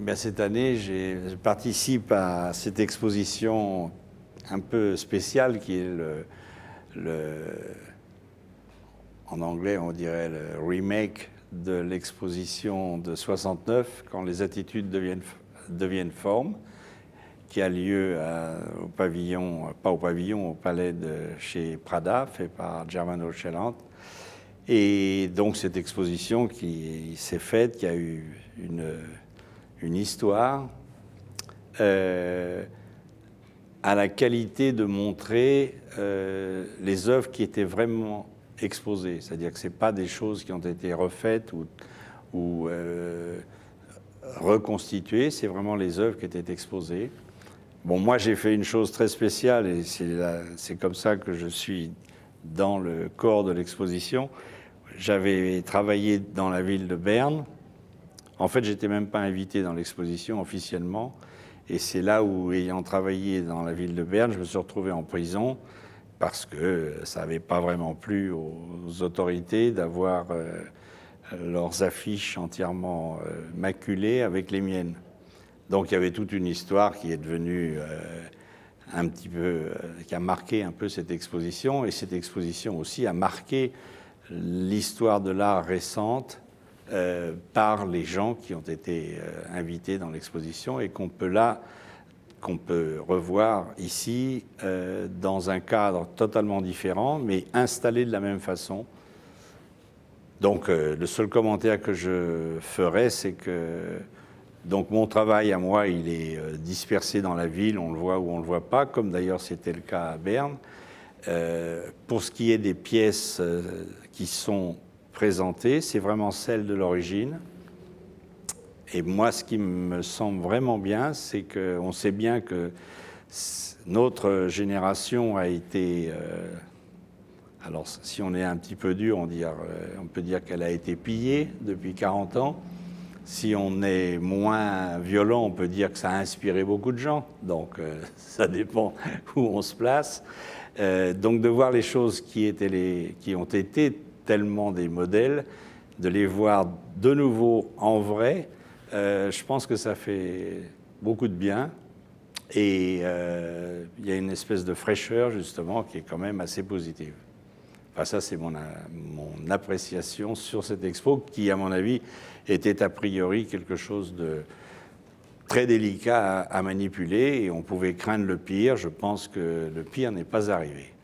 Eh cette année, je participe à cette exposition un peu spéciale qui est le, le en anglais, on dirait le remake de l'exposition de 69, quand les attitudes deviennent, deviennent forme, qui a lieu au pavillon, pas au pavillon, au palais de chez Prada, fait par Germano Cellante. Et donc cette exposition qui s'est faite, qui a eu une une histoire, euh, à la qualité de montrer euh, les œuvres qui étaient vraiment exposées. C'est-à-dire que ce pas des choses qui ont été refaites ou, euh, reconstituées, c'est vraiment les œuvres qui étaient exposées. Bon, moi j'ai fait une chose très spéciale et c'est comme ça que je suis dans le corps de l'exposition. J'avais travaillé dans la ville de Berne en fait, j'étais même pas invité dans l'exposition officiellement. Et c'est là où, ayant travaillé dans la ville de Berne, je me suis retrouvé en prison parce que ça n'avait pas vraiment plu aux autorités d'avoir euh, leurs affiches entièrement euh, maculées avec les miennes. Donc il y avait toute une histoire qui est devenue euh, un petit peu, qui a marqué un peu cette exposition, et cette exposition aussi a marqué l'histoire de l'art récente euh, par les gens qui ont été euh, invités dans l'exposition et qu'on peut là qu'on peut revoir ici euh, dans un cadre totalement différent, mais installé de la même façon. Donc le seul commentaire que je ferai, c'est que donc mon travail à moi, il est dispersé dans la ville, on le voit ou on ne le voit pas, comme d'ailleurs c'était le cas à Berne. pour ce qui est des pièces qui sont c'est vraiment celle de l'origine. Et moi, ce qui me semble vraiment bien, c'est qu'on sait bien que notre génération a été... Euh, alors, si on est un petit peu dur, on, dire, euh, on peut dire qu'elle a été pillée depuis 40 ans. Si on est moins violent, on peut dire que ça a inspiré beaucoup de gens. Donc, euh, ça dépend où on se place. donc, de voir les choses qui, étaient les, qui ont été tellement des modèles, de les voir de nouveau en vrai, euh, je pense que ça fait beaucoup de bien. Et euh, il y a une espèce de fraîcheur, justement, qui est quand même assez positive. Enfin, ça, c'est mon, mon, appréciation sur cette expo, qui, à mon avis, était a priori quelque chose de très délicat à, à manipuler, et on pouvait craindre le pire. Je pense que le pire n'est pas arrivé.